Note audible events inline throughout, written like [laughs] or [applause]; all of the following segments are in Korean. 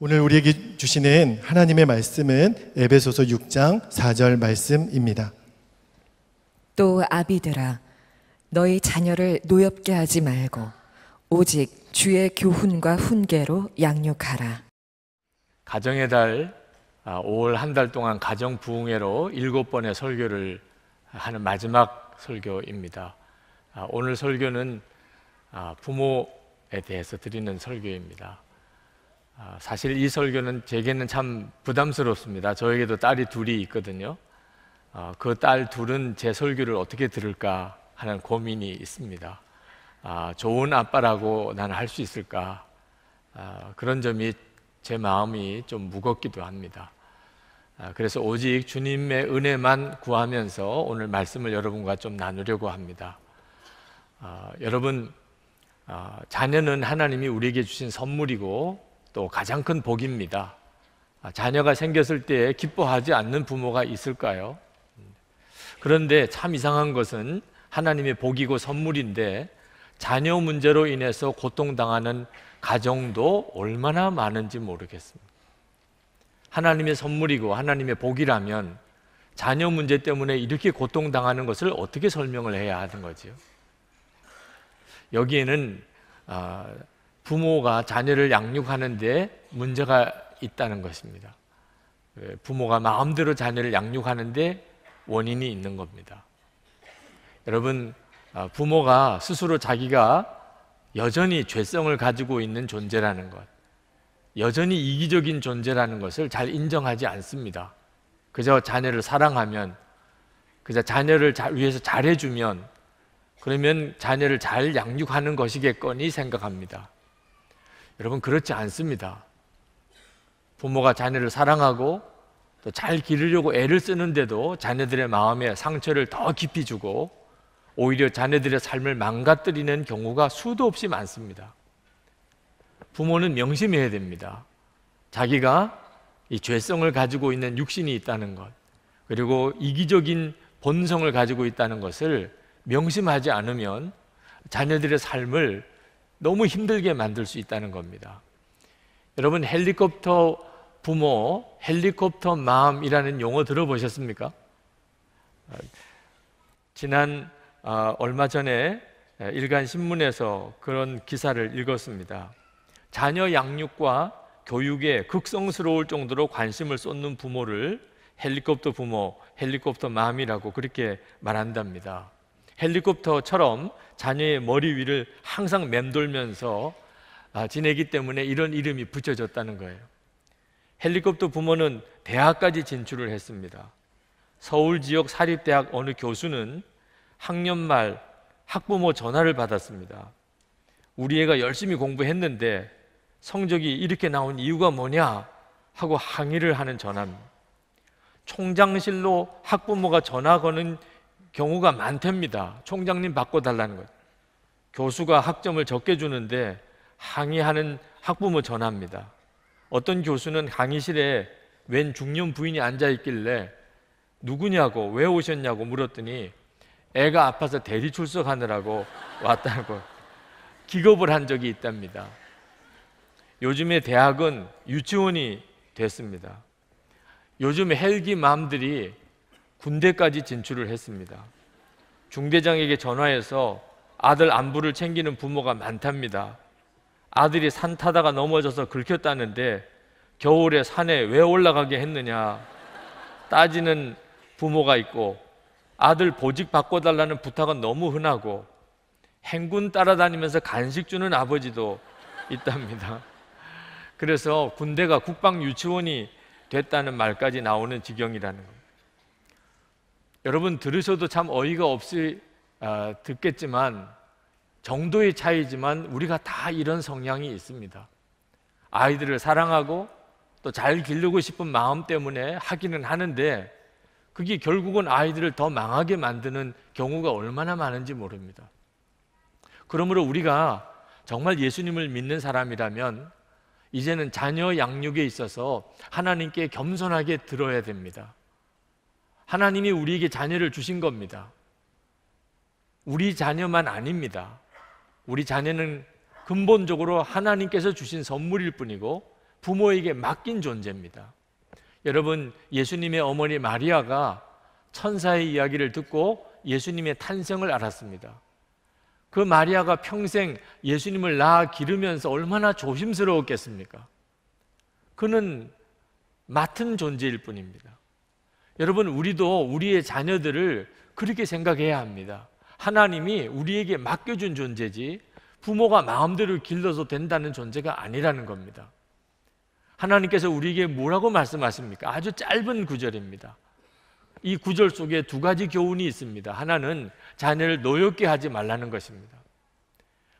오늘 우리에게 주시는 하나님의 말씀은 에베소서 6장 4절 말씀입니다. 또 아비들아 너희 자녀를 노엽게 하지 말고 오직 주의 교훈과 훈계로 양육하라. 가정의 달 5월 아, 한달 동안 가정 부흥회로 일곱 번의 설교를 하는 마지막 설교입니다. 아, 오늘 설교는 아, 부모에 대해서 드리는 설교입니다. 아, 사실 이 설교는 제게는 참 부담스럽습니다. 저에게도 딸이 둘이 있거든요. 어, 그딸 둘은 제 설교를 어떻게 들을까 하는 고민이 있습니다. 아, 좋은 아빠라고 나는 할 수 있을까? 아, 그런 점이 제 마음이 좀 무겁기도 합니다. 그래서 오직 주님의 은혜만 구하면서 오늘 말씀을 여러분과 좀 나누려고 합니다. 여러분, 자녀는 하나님이 우리에게 주신 선물이고 또 가장 큰 복입니다. 아, 자녀가 생겼을 때 기뻐하지 않는 부모가 있을까요? 그런데 참 이상한 것은 하나님의 복이고 선물인데 자녀 문제로 인해서 고통당하는 가정도 얼마나 많은지 모르겠습니다. 하나님의 선물이고 하나님의 복이라면 자녀 문제 때문에 이렇게 고통당하는 것을 어떻게 설명을 해야 하는 거지요? 여기에는 어, 부모가 자녀를 양육하는데 문제가 있다는 것입니다. 예, 부모가 마음대로 자녀를 양육하는데 원인이 있는 겁니다. 여러분, 아, 부모가 스스로 자기가 여전히 죄성을 가지고 있는 존재라는 것, 여전히 이기적인 존재라는 것을 잘 인정하지 않습니다. 그저 자녀를 사랑하면, 그저 자녀를 위해서 잘해주면, 그러면 자녀를 잘 양육하는 것이겠거니 생각합니다. 여러분 그렇지 않습니다. 부모가 자녀를 사랑하고 또 잘 기르려고 애를 쓰는데도 자녀들의 마음에 상처를 더 깊이 주고 오히려 자녀들의 삶을 망가뜨리는 경우가 수도 없이 많습니다. 부모는 명심해야 됩니다. 자기가 이 죄성을 가지고 있는 육신이 있다는 것, 그리고 이기적인 본성을 가지고 있다는 것을 명심하지 않으면 자녀들의 삶을 너무 힘들게 만들 수 있다는 겁니다. 여러분 헬리콥터 부모, 헬리콥터 마음이라는 용어 들어보셨습니까? 아, 지난 아, 얼마 전에 아, 일간 신문에서 그런 기사를 읽었습니다. 자녀 양육과 교육에 극성스러울 정도로 관심을 쏟는 부모를 헬리콥터 부모, 헬리콥터 맘이라고 그렇게 말한답니다. 헬리콥터처럼 자녀의 머리 위를 항상 맴돌면서 아, 지내기 때문에 이런 이름이 붙여졌다는 거예요. 헬리콥터 부모는 대학까지 진출을 했습니다. 서울 지역 사립대학 어느 교수는 학년 말 학부모 전화를 받았습니다. 우리 애가 열심히 공부했는데 성적이 이렇게 나온 이유가 뭐냐 하고 항의를 하는 전화입니다. 총장실로 학부모가 전화 거는 경우가 많답니다. 총장님 바꿔달라는 것. 교수가 학점을 적게 주는데 항의하는 학부모 전합니다. 어떤 교수는 강의실에 웬 중년 부인이 앉아 있길래 누구냐고 왜 오셨냐고 물었더니 애가 아파서 대리 출석하느라고 [laughs] 왔다고 기겁을 한 적이 있답니다. 요즘에 대학은 유치원이 됐습니다. 요즘 헬기 맘들이 군대까지 진출을 했습니다. 중대장에게 전화해서 아들 안부를 챙기는 부모가 많답니다. 아들이 산 타다가 넘어져서 긁혔다는데 겨울에 산에 왜 올라가게 했느냐 따지는 부모가 있고 아들 보직 바꿔달라는 부탁은 너무 흔하고 행군 따라다니면서 간식 주는 아버지도 있답니다. 그래서 군대가 국방 유치원이 됐다는 말까지 나오는 지경이라는 겁니다. 여러분 들으셔도 참 어이가 없이 아, 듣겠지만 정도의 차이지만 우리가 다 이런 성향이 있습니다. 아이들을 사랑하고 또 잘 기르고 싶은 마음 때문에 하기는 하는데 그게 결국은 아이들을 더 망하게 만드는 경우가 얼마나 많은지 모릅니다. 그러므로 우리가 정말 예수님을 믿는 사람이라면 이제는 자녀 양육에 있어서 하나님께 겸손하게 들어야 됩니다. 하나님이 우리에게 자녀를 주신 겁니다. 우리 자녀만 아닙니다. 우리 자녀는 근본적으로 하나님께서 주신 선물일 뿐이고 부모에게 맡긴 존재입니다. 여러분, 예수님의 어머니 마리아가 천사의 이야기를 듣고 예수님의 탄생을 알았습니다. 그 마리아가 평생 예수님을 낳아 기르면서 얼마나 조심스러웠겠습니까? 그는 맡은 존재일 뿐입니다. 여러분, 우리도 우리의 자녀들을 그렇게 생각해야 합니다. 하나님이 우리에게 맡겨준 존재지 부모가 마음대로 길러서 된다는 존재가 아니라는 겁니다. 하나님께서 우리에게 뭐라고 말씀하십니까? 아주 짧은 구절입니다. 이 구절 속에 두 가지 교훈이 있습니다. 하나는 자녀를 노엽게 하지 말라는 것입니다.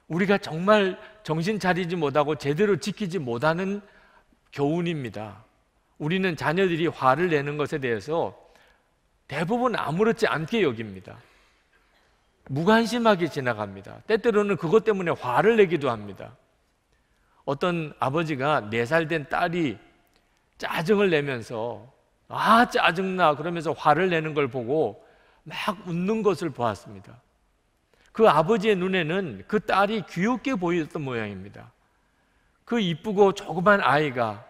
우리가 정말 정신 차리지 못하고 제대로 지키지 못하는 교훈입니다. 우리는 자녀들이 화를 내는 것에 대해서 대부분 아무렇지 않게 여깁니다. 무관심하게 지나갑니다. 때때로는 그것 때문에 화를 내기도 합니다. 어떤 아버지가 4살 된 딸이 짜증을 내면서 아, 짜증나. 그러면서 화를 내는 걸 보고 막 웃는 것을 보았습니다. 그 아버지의 눈에는 그 딸이 귀엽게 보였던 모양입니다. 그 이쁘고 조그만 아이가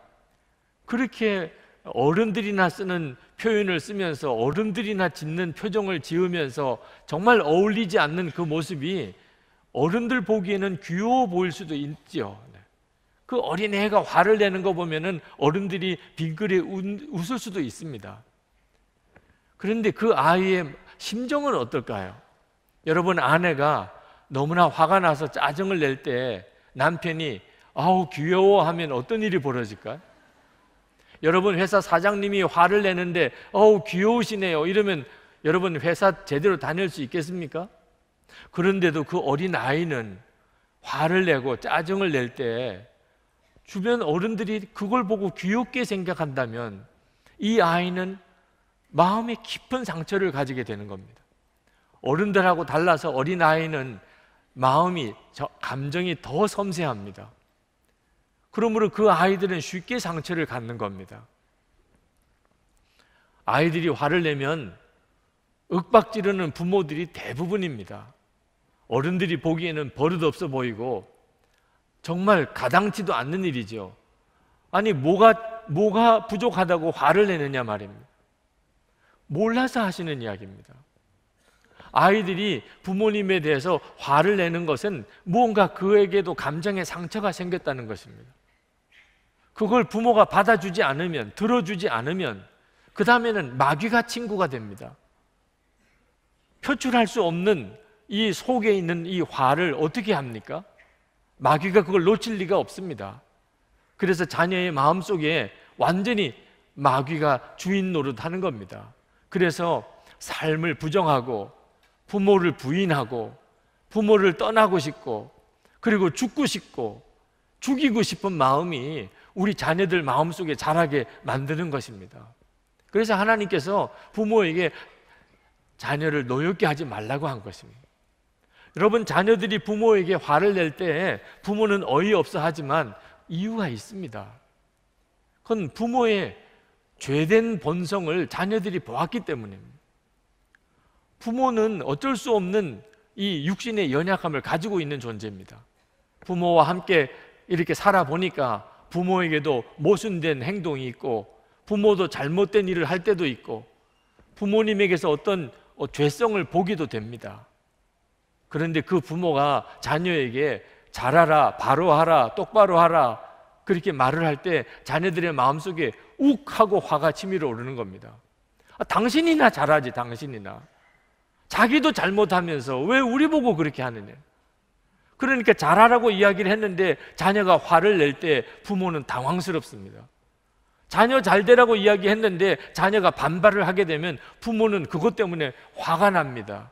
그렇게 어른들이나 쓰는 표현을 쓰면서 어른들이나 짓는 표정을 지으면서 정말 어울리지 않는 그 모습이 어른들 보기에는 귀여워 보일 수도 있죠그 네. 어린애가 화를 내는 거 보면은 어른들이 빙그레 웃을 수도 있습니다. 그런데 그 아이의 심정은 어떨까요? 여러분 아내가 너무나 화가 나서 짜증을 낼 때 남편이 아우 귀여워 하면 어떤 일이 벌어질까요? 여러분 회사 사장님이 화를 내는데 어우 귀여우시네요 이러면 여러분 회사 제대로 다닐 수 있겠습니까? 그런데도 그 어린 아이는 화를 내고 짜증을 낼 때 주변 어른들이 그걸 보고 귀엽게 생각한다면 이 아이는 마음에 깊은 상처를 가지게 되는 겁니다. 어른들하고 달라서 어린 아이는 마음이 감정이 더 섬세합니다. 그러므로 그 아이들은 쉽게 상처를 갖는 겁니다. 아이들이 화를 내면 윽박지르는 부모들이 대부분입니다. 어른들이 보기에는 버릇없어 보이고 정말 가당치도 않는 일이죠. 아니 뭐가 뭐가 부족하다고 화를 내느냐 말입니다. 몰라서 하시는 이야기입니다. 아이들이 부모님에 대해서 화를 내는 것은 무언가 그에게도 감정의 상처가 생겼다는 것입니다. 그걸 부모가 받아주지 않으면, 들어주지 않으면, 그 다음에는 마귀가 친구가 됩니다. 표출할 수 없는 이 속에 있는 이 화를 어떻게 합니까? 마귀가 그걸 놓칠 리가 없습니다. 그래서 자녀의 마음 속에 완전히 마귀가 주인 노릇하는 겁니다. 그래서 삶을 부정하고 부모를 부인하고 부모를 떠나고 싶고 그리고 죽고 싶고 죽이고 싶은 마음이 우리 자녀들 마음속에 자라게 만드는 것입니다. 그래서 하나님께서 부모에게 자녀를 노엽게 하지 말라고 한 것입니다. 여러분, 자녀들이 부모에게 화를 낼 때 부모는 어이없어 하지만 이유가 있습니다. 그건 부모의 죄된 본성을 자녀들이 보았기 때문입니다. 부모는 어쩔 수 없는 이 육신의 연약함을 가지고 있는 존재입니다. 부모와 함께 이렇게 살아보니까 부모에게도 모순된 행동이 있고 부모도 잘못된 일을 할 때도 있고 부모님에게서 어떤 어, 죄성을 보기도 됩니다. 그런데 그 부모가 자녀에게 잘하라, 바로 하라, 똑바로 하라 그렇게 말을 할 때 자녀들의 마음속에 욱 하고 화가 치밀어 오르는 겁니다. 아, 당신이나 잘하지, 당신이나. 자기도 잘못하면서 왜 우리 보고 그렇게 하느냐. 그러니까 잘하라고 이야기를 했는데 자녀가 화를 낼 때 부모는 당황스럽습니다. 자녀 잘 되라고 이야기했는데 자녀가 반발을 하게 되면 부모는 그것 때문에 화가 납니다.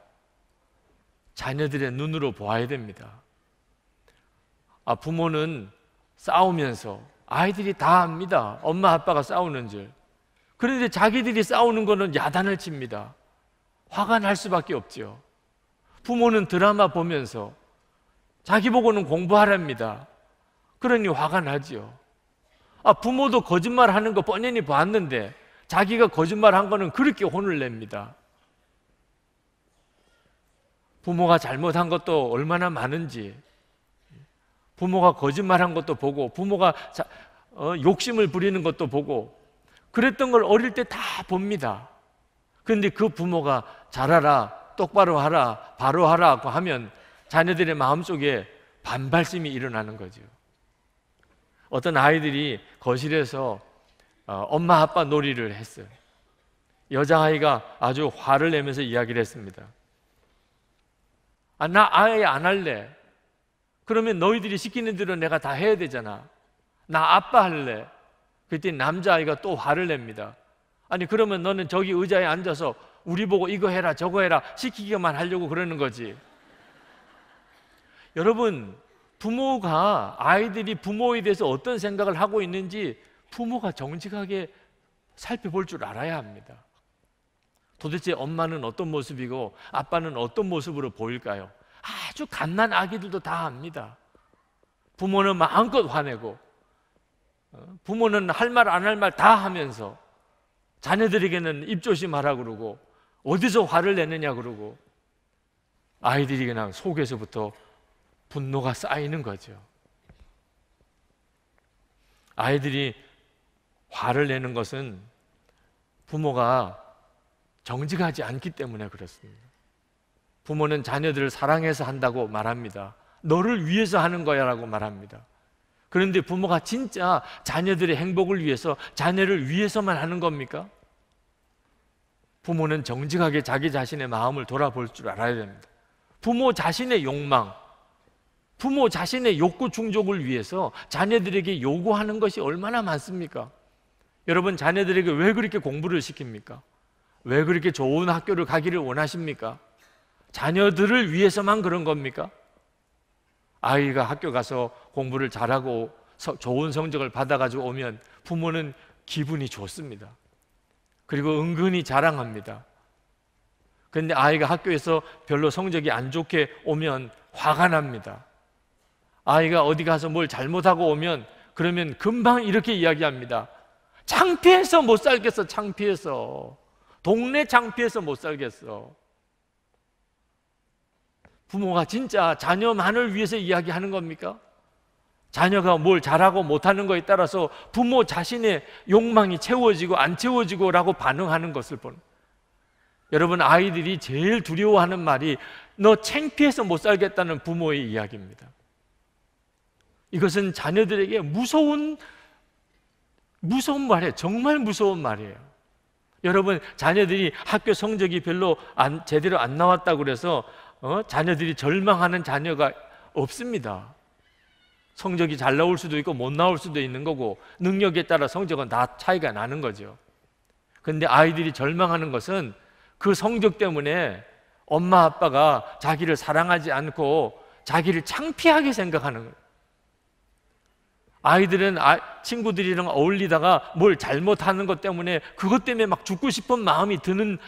자녀들의 눈으로 보아야 됩니다. 아, 부모는 싸우면서 아이들이 다 압니다. 엄마 아빠가 싸우는 줄. 그런데 자기들이 싸우는 거는 야단을 칩니다. 화가 날 수밖에 없죠. 부모는 드라마 보면서 자기 보고는 공부하랍니다. 그러니 화가 나지 아, 부모도 거짓말 하는 거 뻔히 봤는데 자기가 거짓말 한 거는 그렇게 혼을 냅니다. 부모가 잘못한 것도 얼마나 많은지, 부모가 거짓말 한 것도 보고, 부모가 자, 어, 욕심을 부리는 것도 보고, 그랬던 걸 어릴 때 다 봅니다. 그런데 그 부모가 잘하라, 똑바로 하라, 바로 하라고 하면 자녀들의 마음속에 반발심이 일어나는 거죠. 어떤 아이들이 거실에서 어, 엄마 아빠 놀이를 했어요. 여자아이가 아주 화를 내면서 이야기를 했습니다. 아, 나 아예 안 할래. 그러면 너희들이 시키는 대로 내가 다 해야 되잖아. 나 아빠 할래. 그때 남자아이가 또 화를 냅니다. 아니, 그러면 너는 저기 의자에 앉아서 우리 보고 이거 해라, 저거 해라, 시키기만 하려고 그러는 거지. 여러분, 부모가 아이들이 부모에 대해서 어떤 생각을 하고 있는지 부모가 정직하게 살펴볼 줄 알아야 합니다. 도대체 엄마는 어떤 모습이고 아빠는 어떤 모습으로 보일까요? 아주 갓난 아기들도 다 압니다. 부모는 마음껏 화내고 어, 부모는 할 말 안 할 말 다 하면서 자녀들에게는 입조심하라 그러고 어디서 화를 내느냐 그러고 아이들이 그냥 속에서부터 분노가 쌓이는 거죠. 아이들이 화를 내는 것은 부모가 정직하지 않기 때문에 그렇습니다. 부모는 자녀들을 사랑해서 한다고 말합니다. 너를 위해서 하는 거야 라고 말합니다. 그런데 부모가 진짜 자녀들의 행복을 위해서, 자녀를 위해서만 하는 겁니까? 부모는 정직하게 자기 자신의 마음을 돌아볼 줄 알아야 됩니다. 부모 자신의 욕망, 부모 자신의 욕구 충족을 위해서 자녀들에게 요구하는 것이 얼마나 많습니까? 여러분, 자녀들에게 왜 그렇게 공부를 시킵니까? 왜 그렇게 좋은 학교를 가기를 원하십니까? 자녀들을 위해서만 그런 겁니까? 아이가 학교 가서 공부를 잘하고 좋은 성적을 받아가지고 오면 부모는 기분이 좋습니다. 그리고 은근히 자랑합니다. 그런데 아이가 학교에서 별로 성적이 안 좋게 오면 화가 납니다. 아이가 어디 가서 뭘 잘못하고 오면 그러면 금방 이렇게 이야기합니다. 창피해서 못 살겠어, 창피해서. 동네 창피해서 못 살겠어. 부모가 진짜 자녀만을 위해서 이야기하는 겁니까? 자녀가 뭘 잘하고 못하는 것에 따라서 부모 자신의 욕망이 채워지고 안 채워지고라고 반응하는 것을 보 여러분, 아이들이 제일 두려워하는 말이 너 창피해서 못 살겠다는 부모의 이야기입니다. 이것은 자녀들에게 무서운 무서운 말이에요. 정말 무서운 말이에요. 여러분 자녀들이 학교 성적이 별로 안, 제대로 안 나왔다고 그래서 어? 자녀들이 절망하는 자녀가 없습니다. 성적이 잘 나올 수도 있고 못 나올 수도 있는 거고 능력에 따라 성적은 다 차이가 나는 거죠. 근데 아이들이 절망하는 것은 그 성적 때문에 엄마 아빠가 자기를 사랑하지 않고 자기를 창피하게 생각하는 거예요. 아이들은 아, 친구들이랑 어울리다가 뭘 잘못하는 것 때문에 그것 때문에 막 죽고 싶은 마음이 드는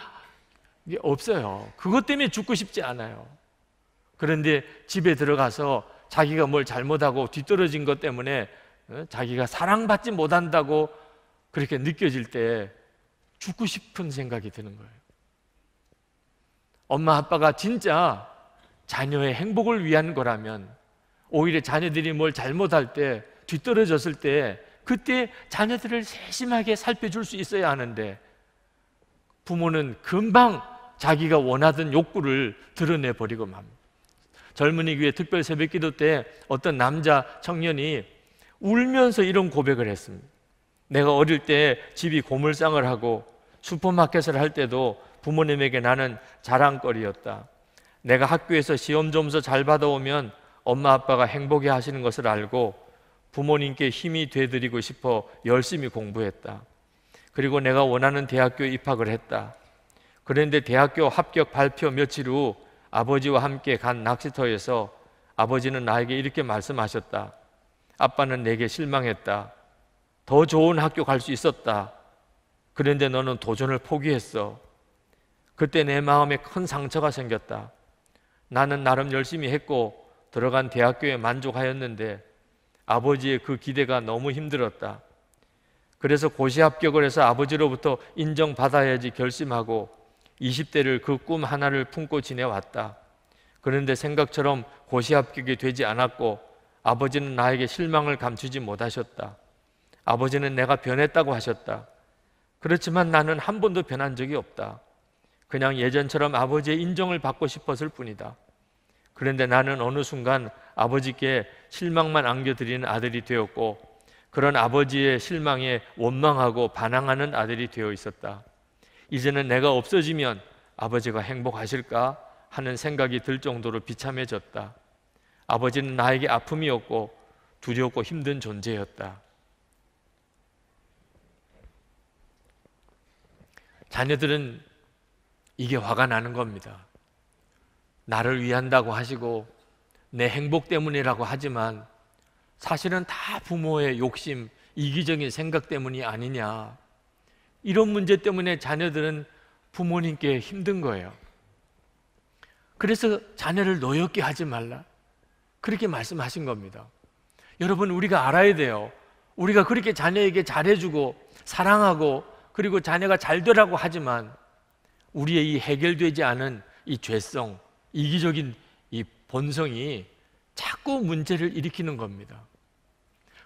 게 없어요. 그것 때문에 죽고 싶지 않아요. 그런데 집에 들어가서 자기가 뭘 잘못하고 뒤떨어진 것 때문에 어, 자기가 사랑받지 못한다고 그렇게 느껴질 때 죽고 싶은 생각이 드는 거예요. 엄마 아빠가 진짜 자녀의 행복을 위한 거라면 오히려 자녀들이 뭘 잘못할 때 뒤떨어졌을 때 그때 자녀들을 세심하게 살펴줄 수 있어야 하는데 부모는 금방 자기가 원하던 욕구를 드러내 버리고 맙니다. 젊은이 교회 특별 새벽 기도 때 어떤 남자 청년이 울면서 이런 고백을 했습니다. 내가 어릴 때 집이 고물상을 하고 슈퍼마켓을 할 때도 부모님에게 나는 자랑거리였다. 내가 학교에서 시험 점수 잘 받아오면 엄마 아빠가 행복해 하시는 것을 알고 부모님께 힘이 되드리고 싶어 열심히 공부했다. 그리고 내가 원하는 대학교에 입학을 했다. 그런데 대학교 합격 발표 며칠 후 아버지와 함께 간 낚시터에서 아버지는 나에게 이렇게 말씀하셨다. 아빠는 내게 실망했다. 더 좋은 학교 갈 수 있었다. 그런데 너는 도전을 포기했어. 그때 내 마음에 큰 상처가 생겼다. 나는 나름 열심히 했고 들어간 대학교에 만족하였는데 아버지의 그 기대가 너무 힘들었다. 그래서 고시 합격을 해서 아버지로부터 인정받아야지 결심하고 20대를 그 꿈 하나를 품고 지내왔다. 그런데 생각처럼 고시 합격이 되지 않았고 아버지는 나에게 실망을 감추지 못하셨다. 아버지는 내가 변했다고 하셨다. 그렇지만 나는 한 번도 변한 적이 없다. 그냥 예전처럼 아버지의 인정을 받고 싶었을 뿐이다. 그런데 나는 어느 순간 아버지께 실망만 안겨드리는 아들이 되었고 그런 아버지의 실망에 원망하고 반항하는 아들이 되어 있었다. 이제는 내가 없어지면 아버지가 행복하실까 하는 생각이 들 정도로 비참해졌다. 아버지는 나에게 아픔이었고 두렵고 힘든 존재였다. 자녀들은 이게 화가 나는 겁니다. 나를 위한다고 하시고 내 행복 때문이라고 하지만 사실은 다 부모의 욕심, 이기적인 생각 때문이 아니냐. 이런 문제 때문에 자녀들은 부모님께 힘든 거예요. 그래서 자녀를 노엽게 하지 말라. 그렇게 말씀하신 겁니다. 여러분, 우리가 알아야 돼요. 우리가 그렇게 자녀에게 잘해주고, 사랑하고, 그리고 자녀가 잘 되라고 하지만, 우리의 이 해결되지 않은 이 죄성, 이기적인 이 본성이 자꾸 문제를 일으키는 겁니다.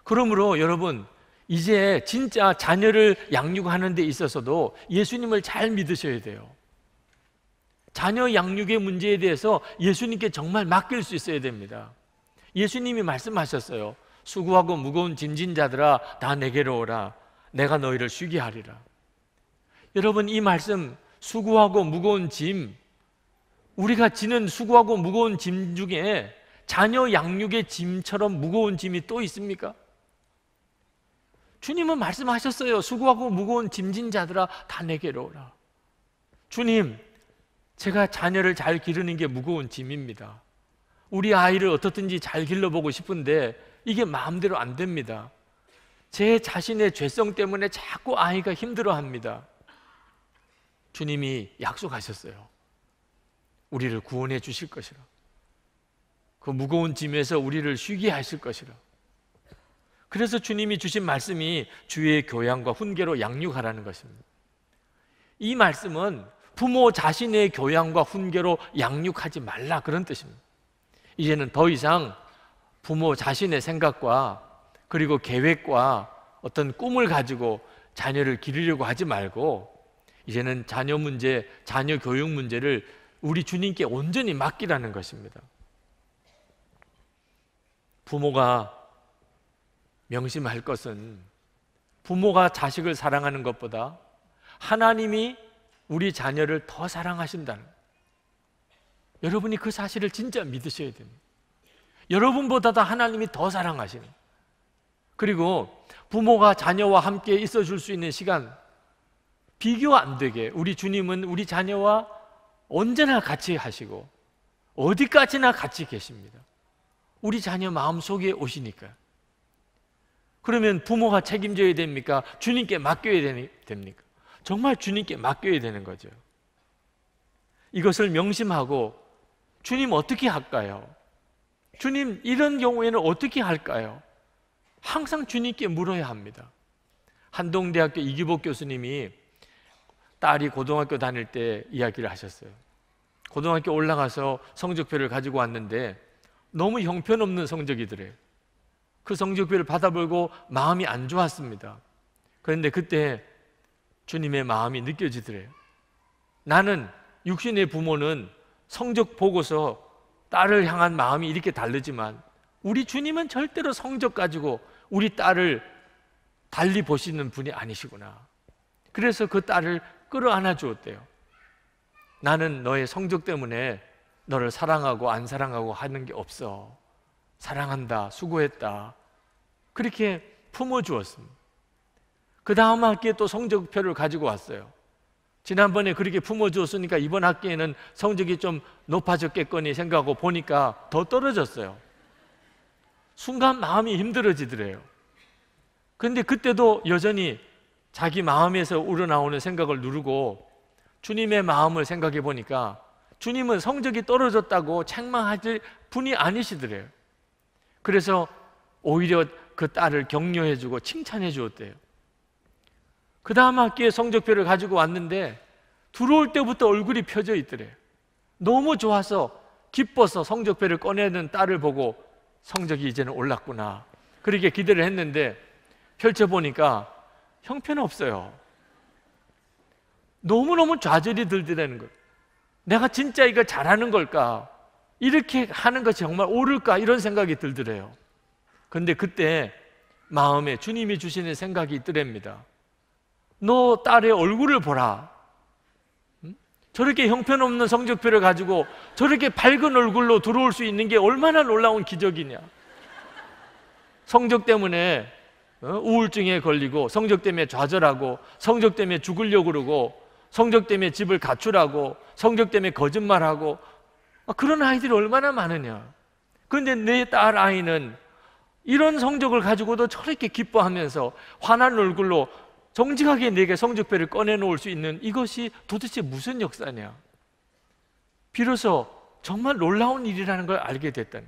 그러므로 여러분, 이제 진짜 자녀를 양육하는 데 있어서도 예수님을 잘 믿으셔야 돼요. 자녀 양육의 문제에 대해서 예수님께 정말 맡길 수 있어야 됩니다. 예수님이 말씀하셨어요. 수고하고 무거운 짐진 자들아 다 내게로 오라. 내가 너희를 쉬게 하리라. 여러분 이 말씀 수고하고 무거운 짐 우리가 지는 수고하고 무거운 짐 중에 자녀 양육의 짐처럼 무거운 짐이 또 있습니까? 주님은 말씀하셨어요. 수고하고 무거운 짐진 자들아 다 내게로 오라. 주님, 제가 자녀를 잘 기르는 게 무거운 짐입니다. 우리 아이를 어떻든지 잘 길러보고 싶은데 이게 마음대로 안 됩니다. 제 자신의 죄성 때문에 자꾸 아이가 힘들어 합니다. 주님이 약속하셨어요. 우리를 구원해 주실 것이라. 그 무거운 짐에서 우리를 쉬게 하실 것이라. 그래서 주님이 주신 말씀이 주의 교양과 훈계로 양육하라는 것입니다. 이 말씀은 부모 자신의 교양과 훈계로 양육하지 말라 그런 뜻입니다. 이제는 더 이상 부모 자신의 생각과 그리고 계획과 어떤 꿈을 가지고 자녀를 기르려고 하지 말고 이제는 자녀 문제, 자녀 교육 문제를 우리 주님께 온전히 맡기라는 것입니다. 부모가 명심할 것은 부모가 자식을 사랑하는 것보다 하나님이 우리 자녀를 더 사랑하신다는 여러분이 그 사실을 진짜 믿으셔야 됩니다. 여러분보다 도 하나님이 더 사랑하시는 그리고 부모가 자녀와 함께 있어 줄 수 있는 시간 비교 안 되게 우리 주님은 우리 자녀와 언제나 같이 하시고 어디까지나 같이 계십니다. 우리 자녀 마음속에 오시니까. 그러면 부모가 책임져야 됩니까? 주님께 맡겨야 됩니까? 정말 주님께 맡겨야 되는 거죠. 이것을 명심하고 주님 어떻게 할까요? 주님 이런 경우에는 어떻게 할까요? 항상 주님께 물어야 합니다. 한동대학교 이기복 교수님이 딸이 고등학교 다닐 때 이야기를 하셨어요. 고등학교 올라가서 성적표를 가지고 왔는데 너무 형편없는 성적이더래요. 그 성적표를 받아보고 마음이 안 좋았습니다. 그런데 그때 주님의 마음이 느껴지더래요. 나는 육신의 부모는 성적 보고서 딸을 향한 마음이 이렇게 다르지만 우리 주님은 절대로 성적 가지고 우리 딸을 달리 보시는 분이 아니시구나. 그래서 그 딸을 끌어안아 주었대요. 나는 너의 성적 때문에 너를 사랑하고 안 사랑하고 하는 게 없어. 사랑한다. 수고했다. 그렇게 품어 주었습니다. 그 다음 학기에 또 성적표를 가지고 왔어요. 지난번에 그렇게 품어 주었으니까 이번 학기에는 성적이 좀 높아졌겠거니 생각하고 보니까 더 떨어졌어요. 순간 마음이 힘들어지더래요. 근데 그때도 여전히 자기 마음에서 우러나오는 생각을 누르고 주님의 마음을 생각해 보니까 주님은 성적이 떨어졌다고 책망하실 분이 아니시더래요. 그래서 오히려 그 딸을 격려해 주고 칭찬해 주었대요. 그 다음 학기에 성적표를 가지고 왔는데 들어올 때부터 얼굴이 펴져 있더래요. 너무 좋아서 기뻐서 성적표를 꺼내는 딸을 보고 성적이 이제는 올랐구나. 그렇게 기대를 했는데 펼쳐보니까 형편없어요. 너무너무 좌절이 들더라는 거예요. 내가 진짜 이거 잘하는 걸까? 이렇게 하는 것이 정말 옳을까? 이런 생각이 들더래요. 근데 그때 마음에 주님이 주시는 생각이 있더랍니다. 너 딸의 얼굴을 보라. 저렇게 형편없는 성적표를 가지고 저렇게 밝은 얼굴로 들어올 수 있는 게 얼마나 놀라운 기적이냐. 성적 때문에 어? 우울증에 걸리고 성적 때문에 좌절하고 성적 때문에 죽으려고 그러고 성적 때문에 집을 가출하고 성적 때문에 거짓말하고 아, 그런 아이들이 얼마나 많으냐. 그런데 내 딸 아이는 이런 성적을 가지고도 저렇게 기뻐하면서 환한 얼굴로 정직하게 내게 성적표를 꺼내놓을 수 있는 이것이 도대체 무슨 역사냐. 비로소 정말 놀라운 일이라는 걸 알게 됐다.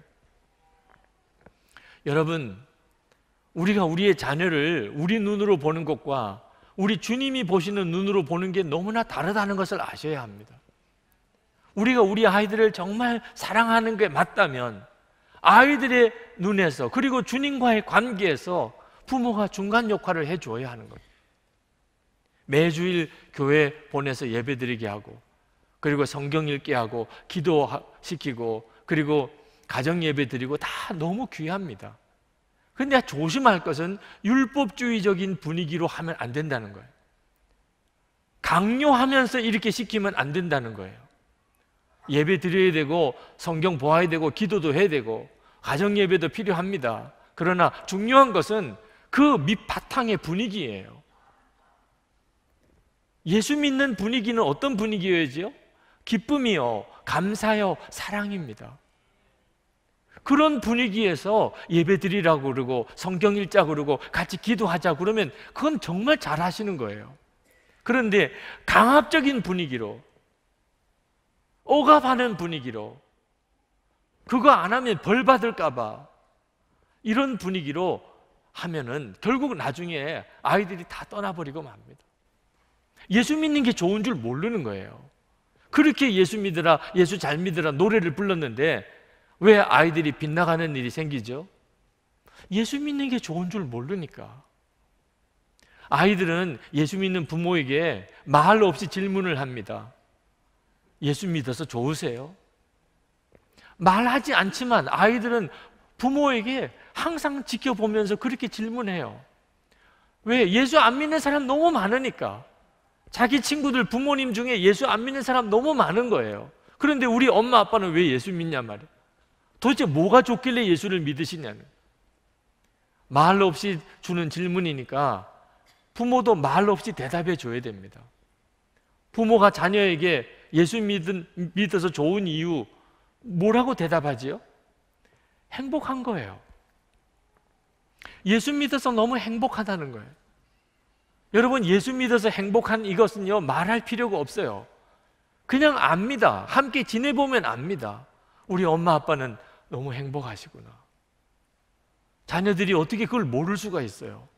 여러분, 우리가 우리의 자녀를 우리 눈으로 보는 것과 우리 주님이 보시는 눈으로 보는 게 너무나 다르다는 것을 아셔야 합니다. 우리가 우리 아이들을 정말 사랑하는 게 맞다면 아이들의 눈에서 그리고 주님과의 관계에서 부모가 중간 역할을 해줘야 하는 거예요. 매주일 교회 보내서 예배드리게 하고 그리고 성경 읽게 하고 기도시키고 그리고 가정 예배드리고 다 너무 귀합니다. 근데 조심할 것은 율법주의적인 분위기로 하면 안 된다는 거예요. 강요하면서 이렇게 시키면 안 된다는 거예요. 예배 드려야 되고, 성경 보아야 되고, 기도도 해야 되고, 가정예배도 필요합니다. 그러나 중요한 것은 그 밑바탕의 분위기예요. 예수 믿는 분위기는 어떤 분위기여야지요? 기쁨이요, 감사요, 사랑입니다. 그런 분위기에서 예배드리라고 그러고 성경 읽자 그러고 같이 기도하자 그러면 그건 정말 잘 하시는 거예요. 그런데 강압적인 분위기로 억압하는 분위기로 그거 안 하면 벌 받을까 봐 이런 분위기로 하면은 결국 나중에 아이들이 다 떠나버리고 맙니다. 예수 믿는 게 좋은 줄 모르는 거예요. 그렇게 예수 믿으라, 예수 잘 믿으라 노래를 불렀는데 왜 아이들이 빗나가는 일이 생기죠? 예수 믿는 게 좋은 줄 모르니까. 아이들은 예수 믿는 부모에게 말 없이 질문을 합니다. 예수 믿어서 좋으세요? 말하지 않지만 아이들은 부모에게 항상 지켜보면서 그렇게 질문해요. 왜? 예수 안 믿는 사람 너무 많으니까. 자기 친구들 부모님 중에 예수 안 믿는 사람 너무 많은 거예요. 그런데 우리 엄마 아빠는 왜 예수 믿냐 말이에요. 도대체 뭐가 좋길래 예수를 믿으시냐는 말로 없이 주는 질문이니까 부모도 말 없이 대답해 줘야 됩니다. 부모가 자녀에게 예수 믿은, 믿어서 좋은 이유 뭐라고 대답하지요? 행복한 거예요. 예수 믿어서 너무 행복하다는 거예요. 여러분 예수 믿어서 행복한 이것은요 말할 필요가 없어요. 그냥 압니다. 함께 지내보면 압니다. 우리 엄마 아빠는 너무 행복하시구나. 자녀들이 어떻게 그걸 모를 수가 있어요?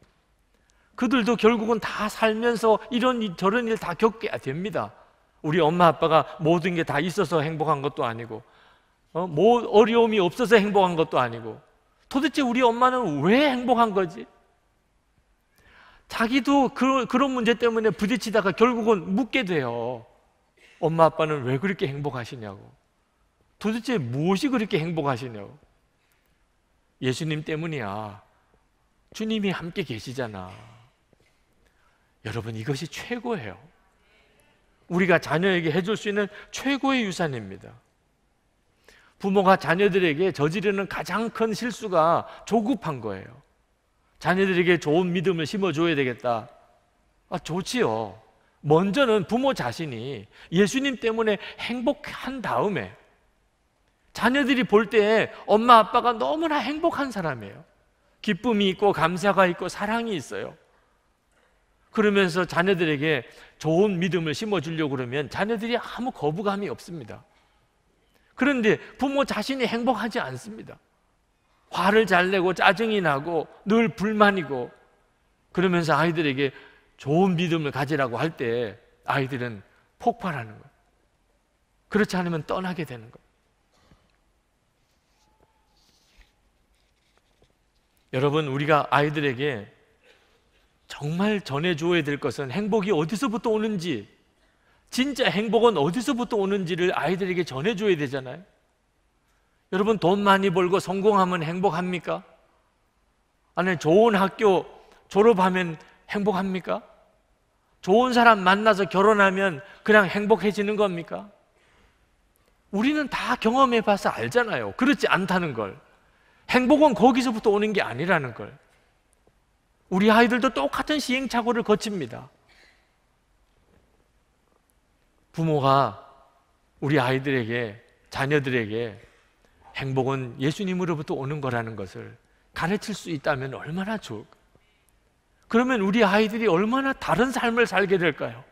그들도 결국은 다 살면서 이런 저런 일 다 겪게 됩니다. 우리 엄마 아빠가 모든 게 다 있어서 행복한 것도 아니고, 어? 뭐 어려움이 없어서 행복한 것도 아니고, 도대체 우리 엄마는 왜 행복한 거지? 자기도 그, 그런 문제 때문에 부딪히다가 결국은 묻게 돼요. 엄마 아빠는 왜 그렇게 행복하시냐고. 도대체 무엇이 그렇게 행복하시냐고. 예수님 때문이야. 주님이 함께 계시잖아. 여러분, 이것이 최고예요. 우리가 자녀에게 해줄 수 있는 최고의 유산입니다. 부모가 자녀들에게 저지르는 가장 큰 실수가 조급한 거예요. 자녀들에게 좋은 믿음을 심어줘야 되겠다. 아, 좋지요. 먼저는 부모 자신이 예수님 때문에 행복한 다음에 자녀들이 볼 때 엄마 아빠가 너무나 행복한 사람이에요. 기쁨이 있고 감사가 있고 사랑이 있어요. 그러면서 자녀들에게 좋은 믿음을 심어주려고 그러면 자녀들이 아무 거부감이 없습니다. 그런데 부모 자신이 행복하지 않습니다. 화를 잘 내고 짜증이 나고 늘 불만이고 그러면서 아이들에게 좋은 믿음을 가지라고 할 때 아이들은 폭발하는 거예요. 그렇지 않으면 떠나게 되는 거예요. 여러분, 우리가 아이들에게 정말 전해줘야 될 것은 행복이 어디서부터 오는지, 진짜 행복은 어디서부터 오는지를 아이들에게 전해줘야 되잖아요. 여러분, 돈 많이 벌고 성공하면 행복합니까? 아니, 좋은 학교 졸업하면 행복합니까? 좋은 사람 만나서 결혼하면 그냥 행복해지는 겁니까? 우리는 다 경험해 봐서 알잖아요. 그렇지 않다는 걸. 행복은 거기서부터 오는 게 아니라는 걸. 우리 아이들도 똑같은 시행착오를 거칩니다. 부모가 우리 아이들에게, 자녀들에게 행복은 예수님으로부터 오는 거라는 것을 가르칠 수 있다면 얼마나 좋을까? 그러면 우리 아이들이 얼마나 다른 삶을 살게 될까요?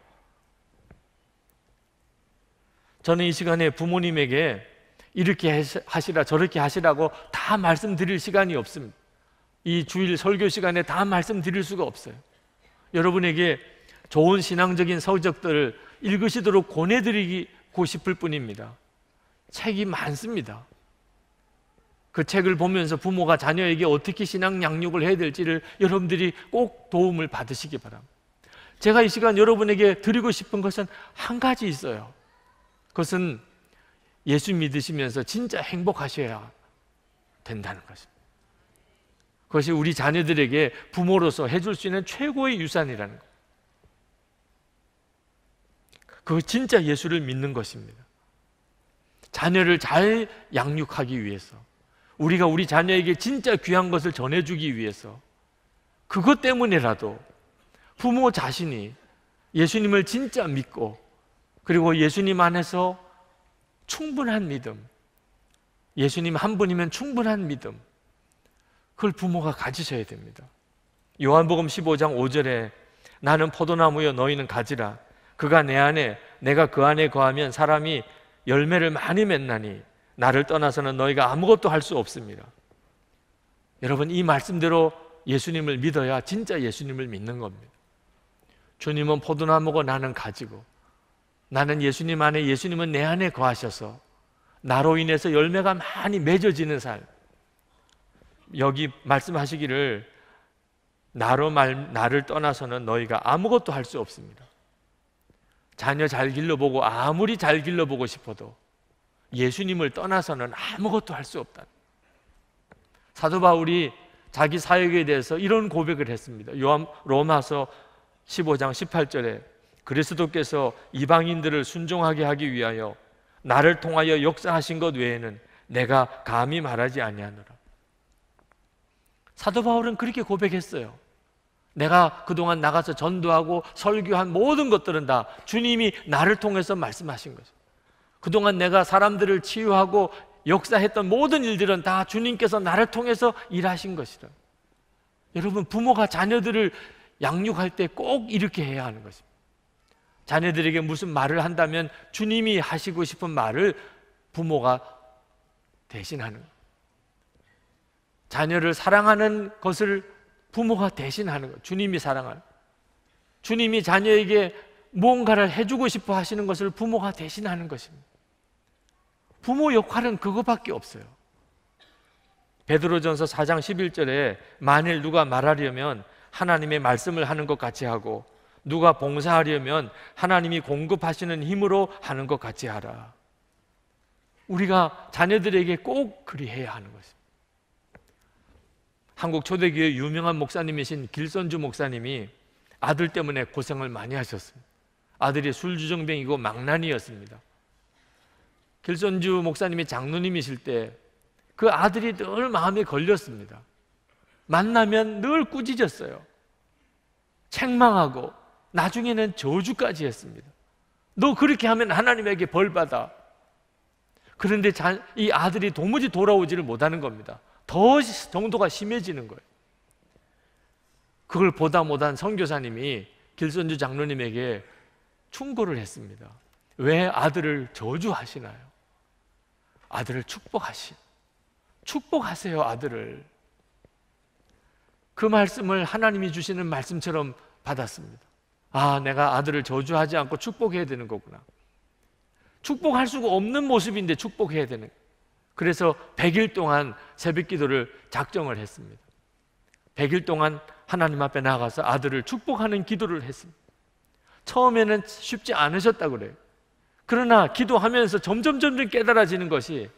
저는 이 시간에 부모님에게 이렇게 하시라 저렇게 하시라고 다 말씀드릴 시간이 없습니다. 이 주일 설교 시간에 다 말씀드릴 수가 없어요. 여러분에게 좋은 신앙적인 서적들을 읽으시도록 권해드리고 싶을 뿐입니다. 책이 많습니다. 그 책을 보면서 부모가 자녀에게 어떻게 신앙 양육을 해야 될지를 여러분들이 꼭 도움을 받으시기 바랍니다. 제가 이 시간 여러분에게 드리고 싶은 것은 한 가지 있어요. 그것은 예수 믿으시면서 진짜 행복하셔야 된다는 것입니다. 그것이 우리 자녀들에게 부모로서 해줄 수 있는 최고의 유산이라는 것. 그 진짜 예수를 믿는 것입니다. 자녀를 잘 양육하기 위해서, 우리가 우리 자녀에게 진짜 귀한 것을 전해주기 위해서, 그것 때문에라도 부모 자신이 예수님을 진짜 믿고, 그리고 예수님 안에서 충분한 믿음. 예수님 한 분이면 충분한 믿음. 그걸 부모가 가지셔야 됩니다. 요한복음 15장 5절에 나는 포도나무여 너희는 가지라. 그가 내 안에 내가 그 안에 거하면 사람이 열매를 많이 맺나니 나를 떠나서는 너희가 아무것도 할 수 없습니다. 여러분 이 말씀대로 예수님을 믿어야 진짜 예수님을 믿는 겁니다. 주님은 포도나무고 나는 가지고 나는 예수님 안에, 예수님은 내 안에 거하셔서 나로 인해서 열매가 많이 맺어지는 삶. 여기 말씀하시기를 나로 말, 나를 떠나서는 너희가 아무것도 할 수 없습니다. 자녀 잘 길러보고 아무리 잘 길러보고 싶어도 예수님을 떠나서는 아무것도 할 수 없다. 사도 바울이 자기 사역에 대해서 이런 고백을 했습니다. 요한 로마서 15장 18절에 그리스도께서 이방인들을 순종하게 하기 위하여 나를 통하여 역사하신 것 외에는 내가 감히 말하지 아니하노라. 사도 바울은 그렇게 고백했어요. 내가 그동안 나가서 전도하고 설교한 모든 것들은 다 주님이 나를 통해서 말씀하신 거죠. 그동안 내가 사람들을 치유하고 역사했던 모든 일들은 다 주님께서 나를 통해서 일하신 것이다. 여러분, 부모가 자녀들을 양육할 때 꼭 이렇게 해야 하는 것입니다. 자녀들에게 무슨 말을 한다면 주님이 하시고 싶은 말을 부모가 대신하는 것. 자녀를 사랑하는 것을 부모가 대신하는 것. 주님이 사랑하는 주님이 자녀에게 무언가를 해주고 싶어 하시는 것을 부모가 대신하는 것입니다. 부모 역할은 그거밖에 없어요. 베드로전서 4장 11절에 만일 누가 말하려면 하나님의 말씀을 하는 것 같이 하고 누가 봉사하려면 하나님이 공급하시는 힘으로 하는 것 같이 하라. 우리가 자녀들에게 꼭 그리해야 하는 것입니다. 한국 초대교회 유명한 목사님이신 길선주 목사님이 아들 때문에 고생을 많이 하셨습니다. 아들이 술주정병이고 망난이었습니다. 길선주 목사님이 장로님이실 때 그 아들이 늘 마음에 걸렸습니다. 만나면 늘 꾸짖었어요. 책망하고 나중에는 저주까지 했습니다. 너 그렇게 하면 하나님에게 벌 받아. 그런데 이 아들이 도무지 돌아오지를 못하는 겁니다. 더 정도가 심해지는 거예요. 그걸 보다 못한 선교사님이 길선주 장로님에게 충고를 했습니다. 왜 아들을 저주하시나요? 아들을 축복하시. 축복하세요, 아들을. 그 말씀을 하나님이 주시는 말씀처럼 받았습니다. 아, 내가 아들을 저주하지 않고 축복해야 되는 거구나. 축복할 수가 없는 모습인데 축복해야 되는. 그래서 100일 동안 새벽 기도를 작정을 했습니다. 100일 동안 하나님 앞에 나가서 아들을 축복하는 기도를 했습니다. 처음에는 쉽지 않으셨다고 그래요. 그러나 기도하면서 점점 점점 깨달아지는 것이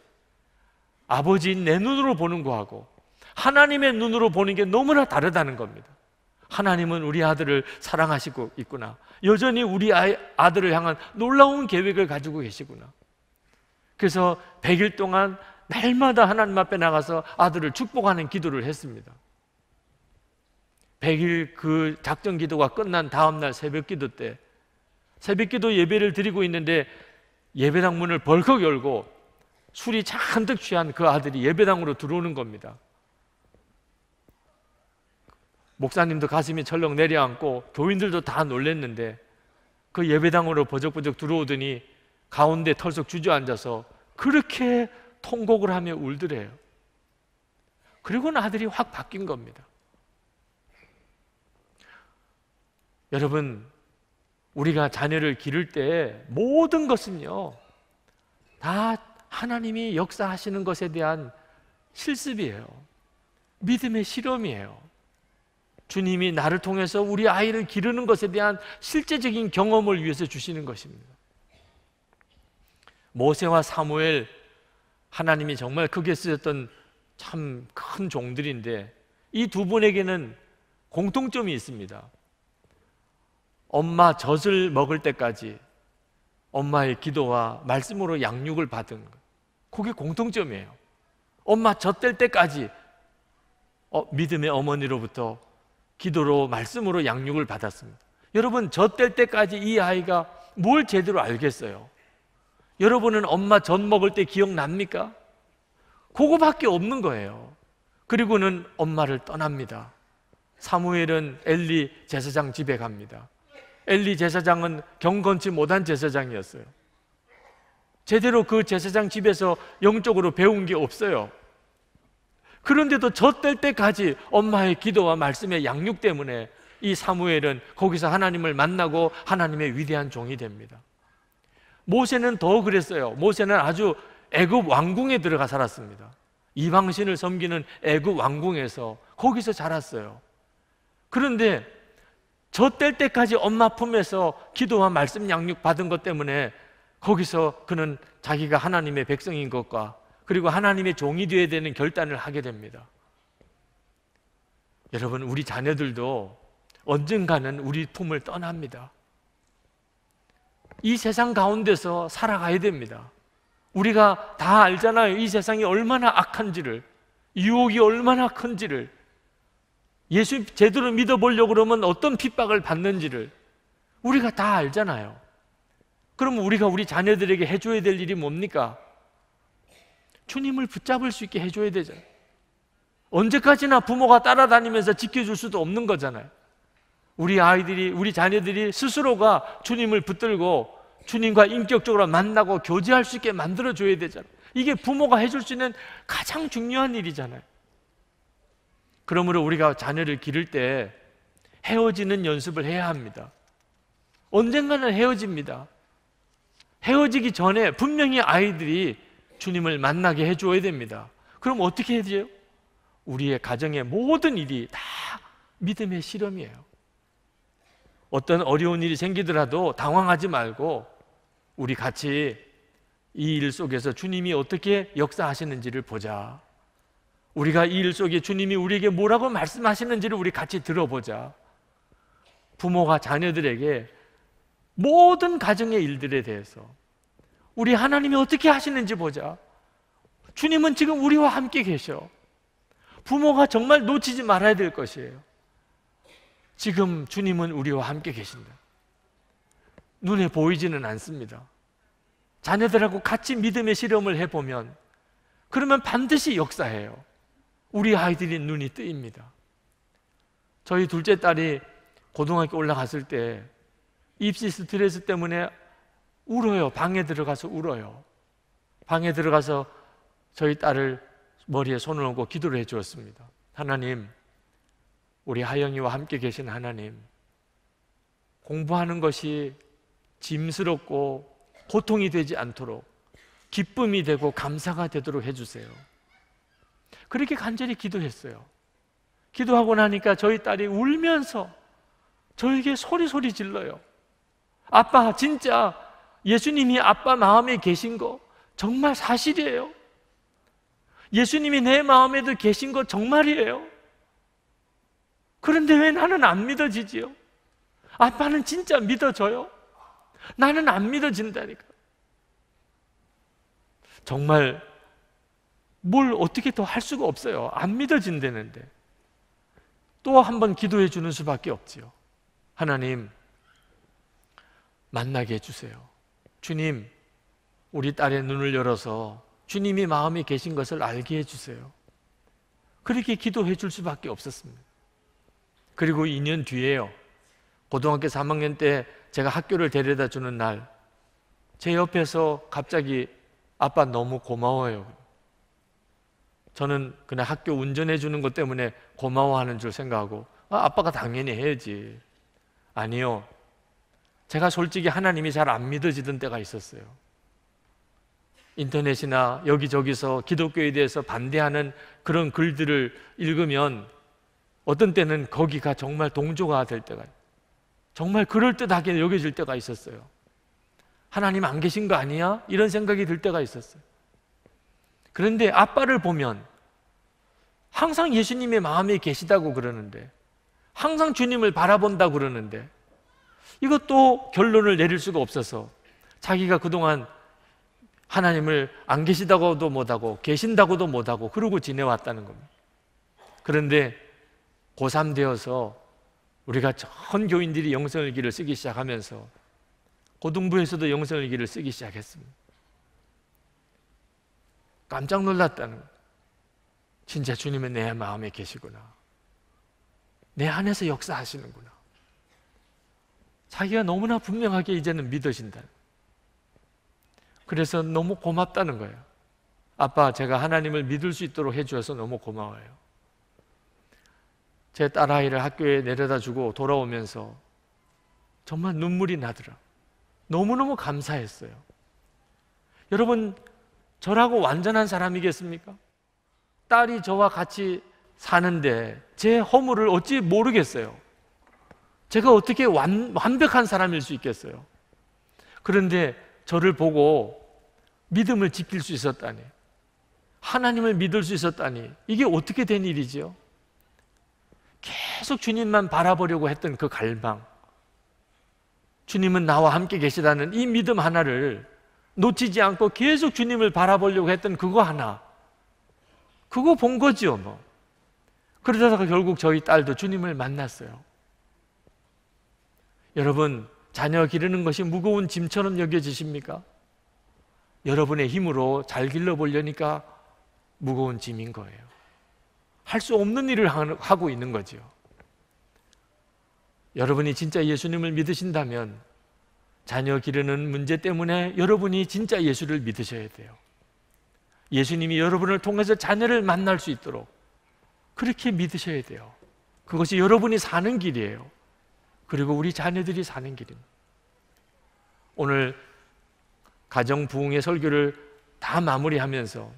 아버지인 내 눈으로 보는 거하고 하나님의 눈으로 보는 게 너무나 다르다는 겁니다. 하나님은 우리 아들을 사랑하시고 있구나. 여전히 우리 아들을 향한 놀라운 계획을 가지고 계시구나. 그래서 100일 동안 날마다 하나님 앞에 나가서 아들을 축복하는 기도를 했습니다. 100일 그 작전 기도가 끝난 다음날 새벽 기도 때 새벽 기도 예배를 드리고 있는데 예배당 문을 벌컥 열고 술이 잔뜩 취한 그 아들이 예배당으로 들어오는 겁니다. 목사님도 가슴이 철렁 내려앉고 교인들도 다 놀랬는데 그 예배당으로 버적버적 들어오더니 가운데 털썩 주저앉아서 그렇게 통곡을 하며 울더래요. 그리고는 아들이 확 바뀐 겁니다. 여러분, 우리가 자녀를 기를 때 모든 것은요, 다 하나님이 역사하시는 것에 대한 실습이에요. 믿음의 실험이에요. 주님이 나를 통해서 우리 아이를 기르는 것에 대한 실제적인 경험을 위해서 주시는 것입니다. 모세와 사무엘 하나님이 정말 크게 쓰셨던 참 큰 종들인데 이 두 분에게는 공통점이 있습니다. 엄마 젖을 먹을 때까지 엄마의 기도와 말씀으로 양육을 받은 것. 그게 공통점이에요. 엄마 젖 될 때까지 어, 믿음의 어머니로부터 기도로 말씀으로 양육을 받았습니다. 여러분 저뗄 때까지 이 아이가 뭘 제대로 알겠어요? 여러분은 엄마 전 먹을 때 기억납니까? 그거밖에 없는 거예요. 그리고는 엄마를 떠납니다. 사무엘은 엘리 제사장 집에 갑니다. 엘리 제사장은 경건치 못한 제사장이었어요. 제대로 그 제사장 집에서 영적으로 배운 게 없어요. 그런데도 저 뗄 때까지 엄마의 기도와 말씀의 양육 때문에 이 사무엘은 거기서 하나님을 만나고 하나님의 위대한 종이 됩니다. 모세는 더 그랬어요. 모세는 아주 애굽 왕궁에 들어가 살았습니다. 이방신을 섬기는 애굽 왕궁에서 거기서 자랐어요. 그런데 저 뗄 때까지 엄마 품에서 기도와 말씀 양육 받은 것 때문에 거기서 그는 자기가 하나님의 백성인 것과 그리고 하나님의 종이 되어야 되는 결단을 하게 됩니다. 여러분, 우리 자녀들도 언젠가는 우리 품을 떠납니다. 이 세상 가운데서 살아가야 됩니다. 우리가 다 알잖아요. 이 세상이 얼마나 악한지를, 유혹이 얼마나 큰지를, 예수 제대로 믿어보려고 그러면 어떤 핍박을 받는지를 우리가 다 알잖아요. 그럼 우리가 우리 자녀들에게 해줘야 될 일이 뭡니까? 주님을 붙잡을 수 있게 해줘야 되잖아요. 언제까지나 부모가 따라다니면서 지켜줄 수도 없는 거잖아요. 우리 아이들이, 우리 자녀들이 스스로가 주님을 붙들고 주님과 인격적으로 만나고 교제할 수 있게 만들어줘야 되잖아요. 이게 부모가 해줄 수 있는 가장 중요한 일이잖아요. 그러므로 우리가 자녀를 기를 때 헤어지는 연습을 해야 합니다. 언젠가는 헤어집니다. 헤어지기 전에 분명히 아이들이 주님을 만나게 해줘야 됩니다. 그럼 어떻게 해야 돼요? 우리의 가정의 모든 일이 다 믿음의 실험이에요. 어떤 어려운 일이 생기더라도 당황하지 말고 우리 같이 이 일 속에서 주님이 어떻게 역사하시는지를 보자. 우리가 이 일 속에 주님이 우리에게 뭐라고 말씀하시는지를 우리 같이 들어보자. 부모가 자녀들에게 모든 가정의 일들에 대해서 우리 하나님이 어떻게 하시는지 보자. 주님은 지금 우리와 함께 계셔. 부모가 정말 놓치지 말아야 될 것이에요. 지금 주님은 우리와 함께 계신다. 눈에 보이지는 않습니다. 자녀들하고 같이 믿음의 실험을 해보면 그러면 반드시 역사해요. 우리 아이들이 눈이 뜨입니다. 저희 둘째 딸이 고등학교 올라갔을 때 입시 스트레스 때문에 울어요. 방에 들어가서 울어요. 방에 들어가서 저희 딸을 머리에 손을 얹고 기도를 해 주었습니다. 하나님, 우리 하영이와 함께 계신 하나님, 공부하는 것이 짐스럽고 고통이 되지 않도록 기쁨이 되고 감사가 되도록 해주세요. 그렇게 간절히 기도했어요. 기도하고 나니까 저희 딸이 울면서 저에게 소리소리 질러요. 아빠, 진짜 예수님이 아빠 마음에 계신 거 정말 사실이에요. 예수님이 내 마음에도 계신 거 정말이에요. 그런데 왜 나는 안 믿어지지요? 아빠는 진짜 믿어줘요. 나는 안 믿어진다니까. 정말 뭘 어떻게 더 할 수가 없어요. 안 믿어진다는데. 또 한 번 기도해 주는 수밖에 없지요. 하나님, 만나게 해주세요. 주님, 우리 딸의 눈을 열어서 주님이 마음에 계신 것을 알게 해주세요. 그렇게 기도해 줄 수밖에 없었습니다. 그리고 2년 뒤에요. 고등학교 3학년 때 제가 학교를 데려다 주는 날, 제 옆에서 갑자기 아빠 너무 고마워요. 저는 그냥 학교 운전해 주는 것 때문에 고마워하는 줄 생각하고, 아, 아빠가 당연히 해야지. 아니요. 제가 솔직히 하나님이 잘 안 믿어지던 때가 있었어요. 인터넷이나 여기저기서 기독교에 대해서 반대하는 그런 글들을 읽으면 어떤 때는 거기가 정말 동조가 될 때가 정말 그럴듯하게 여겨질 때가 있었어요. 하나님 안 계신 거 아니야? 이런 생각이 들 때가 있었어요. 그런데 아빠를 보면 항상 예수님의 마음에 계시다고 그러는데 항상 주님을 바라본다고 그러는데 이것도 결론을 내릴 수가 없어서 자기가 그동안 하나님을 안 계시다고도 못하고 계신다고도 못하고 그러고 지내왔다는 겁니다. 그런데 고3 되어서 우리가 전 교인들이 영성일기를 쓰기 시작하면서 고등부에서도 영성일기를 쓰기 시작했습니다. 깜짝 놀랐다는 진짜 주님은 내 마음에 계시구나. 내 안에서 역사하시는구나. 자기가 너무나 분명하게 이제는 믿어진다. 그래서 너무 고맙다는 거예요. 아빠, 제가 하나님을 믿을 수 있도록 해주어서 너무 고마워요. 제 딸아이를 학교에 내려다 주고 돌아오면서 정말 눈물이 나더라. 너무너무 감사했어요. 여러분, 저라고 완전한 사람이겠습니까? 딸이 저와 같이 사는데 제 허물을 어찌 모르겠어요. 제가 어떻게 완, 완벽한 사람일 수 있겠어요? 그런데 저를 보고 믿음을 지킬 수 있었다니. 하나님을 믿을 수 있었다니. 이게 어떻게 된 일이지요? 계속 주님만 바라보려고 했던 그 갈망. 주님은 나와 함께 계시다는 이 믿음 하나를 놓치지 않고 계속 주님을 바라보려고 했던 그거 하나. 그거 본 거지요, 뭐. 그러다가 결국 저희 딸도 주님을 만났어요. 여러분, 자녀 기르는 것이 무거운 짐처럼 여겨지십니까? 여러분의 힘으로 잘 길러보려니까 무거운 짐인 거예요. 할 수 없는 일을 하고 있는 거죠. 여러분이 진짜 예수님을 믿으신다면 자녀 기르는 문제 때문에 여러분이 진짜 예수를 믿으셔야 돼요. 예수님이 여러분을 통해서 자녀를 만날 수 있도록 그렇게 믿으셔야 돼요. 그것이 여러분이 사는 길이에요. 그리고 우리 자녀들이 사는 길입니다. 오늘 가정 부흥의 설교를 다 마무리하면서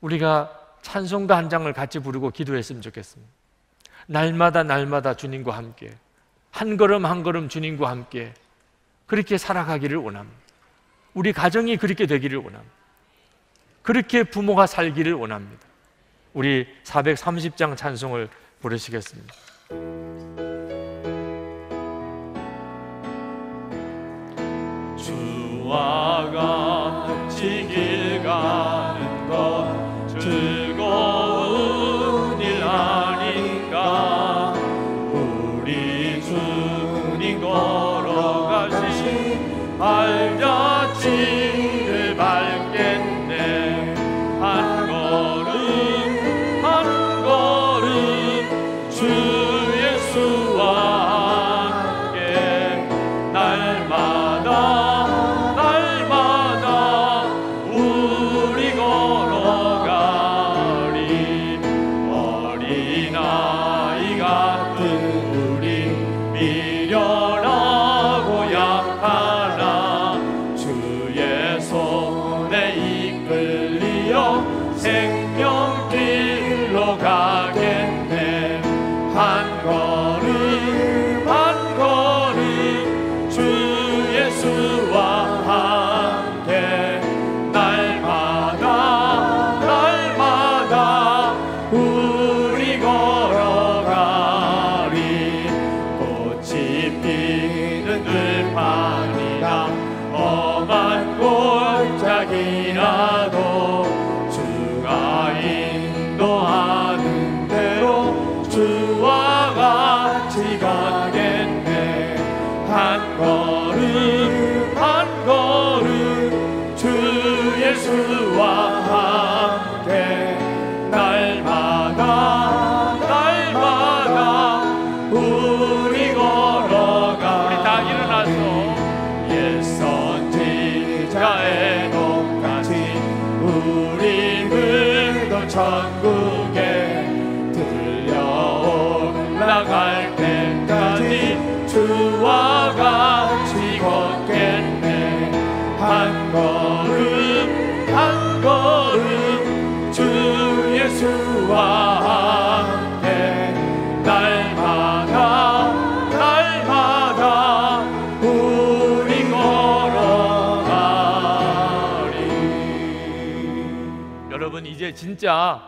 우리가 찬송가 한 장을 같이 부르고 기도했으면 좋겠습니다. 날마다 날마다 주님과 함께 한 걸음 한 걸음 주님과 함께 그렇게 살아가기를 원합니다. 우리 가정이 그렇게 되기를 원합니다. 그렇게 부모가 살기를 원합니다. 우리 430장 찬송을 부르시겠습니다. our God. 여러분 이제 진짜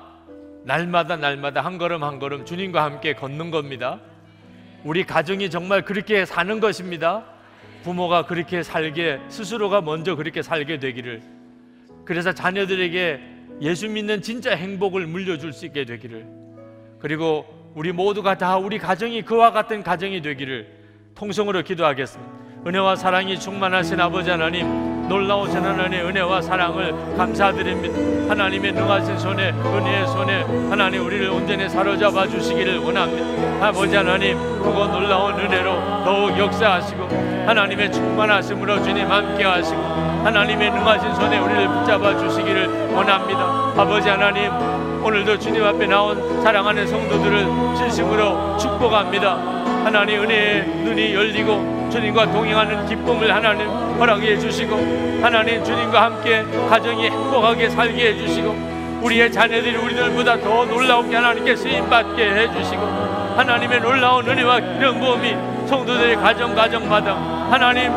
날마다 날마다 한 걸음 한 걸음 주님과 함께 걷는 겁니다. 우리 가정이 정말 그렇게 사는 것입니다. 부모가 그렇게 살게 스스로가 먼저 그렇게 살게 되기를 그래서 자녀들에게 예수 믿는 진짜 행복을 물려줄 수 있게 되기를 그리고 우리 모두가 다 우리 가정이 그와 같은 가정이 되기를 통성으로 기도하겠습니다. 은혜와 사랑이 충만하신 아버지 하나님 놀라우신 하나님의 은혜와 사랑을 감사드립니다. 하나님의 능하신 손에 은혜의 손에 하나님 우리를 온전히 사로잡아 주시기를 원합니다. 아버지 하나님 그고 놀라운 은혜로 더욱 역사하시고 하나님의 충만하심으로 주님 함께하시고 하나님의 능하신 손에 우리를 붙잡아 주시기를 원합니다. 아버지 하나님 오늘도 주님 앞에 나온 사랑하는 성도들을 진심으로 축복합니다. 하나님 은혜의 눈이 열리고 주님과 동행하는 기쁨을 하나님 허락해 주시고 하나님 주님과 함께 가정이 행복하게 살게 해주시고 우리의 자녀들이 우리들보다 더 놀라운 하나님께 쓰임받게 해주시고 하나님의 놀라운 은혜와 기름 부음이 성도들의 가정 가정마다 하나님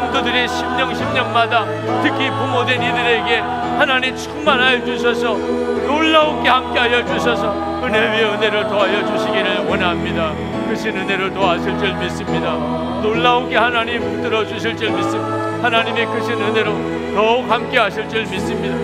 성도들의 심령 심령마다 특히 부모된 이들에게 하나님 충만하여 주셔서 놀라운게 함께하여 주셔서 은혜 위에 은혜를 더하여 주시기를 원합니다. 이끄신 은혜를 도와실줄 믿습니다. 놀라운 게 하나님 들어 주실 줄 믿습니다. 하나님의 크신 은혜로 더욱 함께 하실 줄 믿습니다.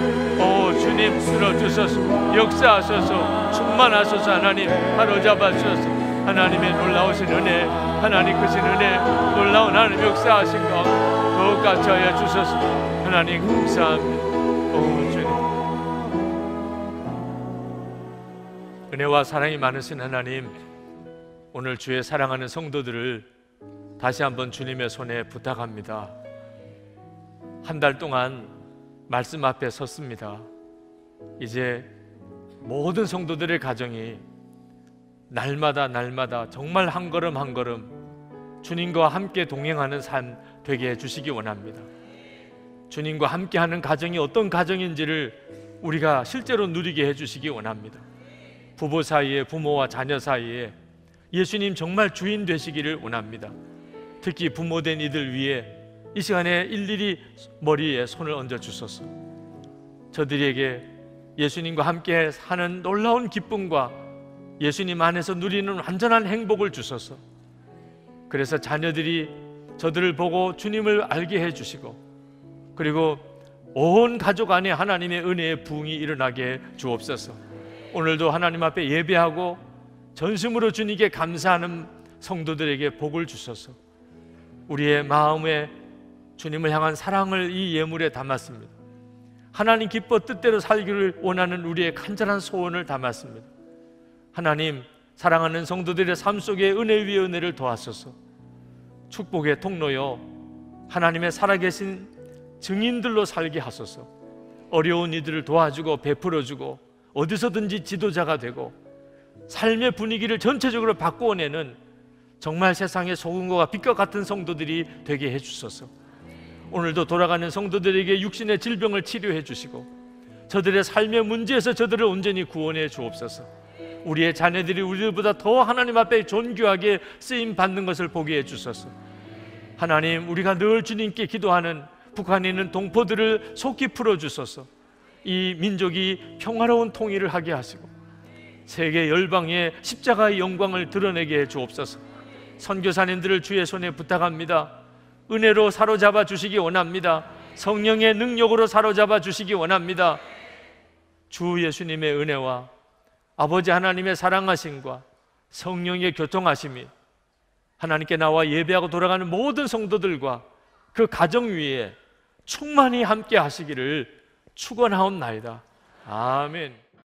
오 주님 들어 주소서 역사하소서 충만하소서 하나님 바로잡아 주소서 하나님의 놀라우신 은혜 하나님 크신 은혜 놀라운 하나님 역사하신 것 더욱 같이 하 주소서 하나님 감사합니다. 오 주님 은혜와 사랑이 많으신 하나님 오늘 주의 사랑하는 성도들을 다시 한번 주님의 손에 부탁합니다. 한 달 동안 말씀 앞에 섰습니다. 이제 모든 성도들의 가정이 날마다 날마다 정말 한 걸음 한 걸음 주님과 함께 동행하는 삶 되게 해 주시기 원합니다. 주님과 함께 하는 가정이 어떤 가정인지를 우리가 실제로 누리게 해 주시기 원합니다. 부부 사이에 부모와 자녀 사이에 예수님 정말 주인 되시기를 원합니다. 특히 부모된 이들 위해 이 시간에 일일이 머리에 손을 얹어 주소서. 저들에게 예수님과 함께 사는 놀라운 기쁨과 예수님 안에서 누리는 완전한 행복을 주소서. 그래서 자녀들이 저들을 보고 주님을 알게 해 주시고 그리고 온 가족 안에 하나님의 은혜의 부흥이 일어나게 주옵소서. 오늘도 하나님 앞에 예배하고 전심으로 주님께 감사하는 성도들에게 복을 주셔서 우리의 마음에 주님을 향한 사랑을 이 예물에 담았습니다. 하나님 기뻐 뜻대로 살기를 원하는 우리의 간절한 소원을 담았습니다. 하나님 사랑하는 성도들의 삶 속에 은혜 위에 은혜를 도하소서. 축복의 통로여 하나님의 살아계신 증인들로 살게 하소서. 어려운 이들을 도와주고 베풀어주고 어디서든지 지도자가 되고 삶의 분위기를 전체적으로 바꾸어내는 정말 세상의 소금과 빛과 같은 성도들이 되게 해주소서. 오늘도 돌아가는 성도들에게 육신의 질병을 치료해 주시고 저들의 삶의 문제에서 저들을 온전히 구원해 주옵소서. 우리의 자녀들이 우리보다 더 하나님 앞에 존귀하게 쓰임 받는 것을 보게 해 주소서. 하나님, 우리가 늘 주님께 기도하는 북한에 있는 동포들을 속히 풀어 주소서. 이 민족이 평화로운 통일을 하게 하시고 세계 열방의 십자가의 영광을 드러내게 해 주옵소서. 선교사님들을 주의 손에 부탁합니다. 은혜로 사로잡아 주시기 원합니다. 성령의 능력으로 사로잡아 주시기 원합니다. 주 예수님의 은혜와 아버지 하나님의 사랑하심과 성령의 교통하심이 하나님께 나와 예배하고 돌아가는 모든 성도들과 그 가정 위에 충만히 함께 하시기를 축원하옵나이다. 아멘.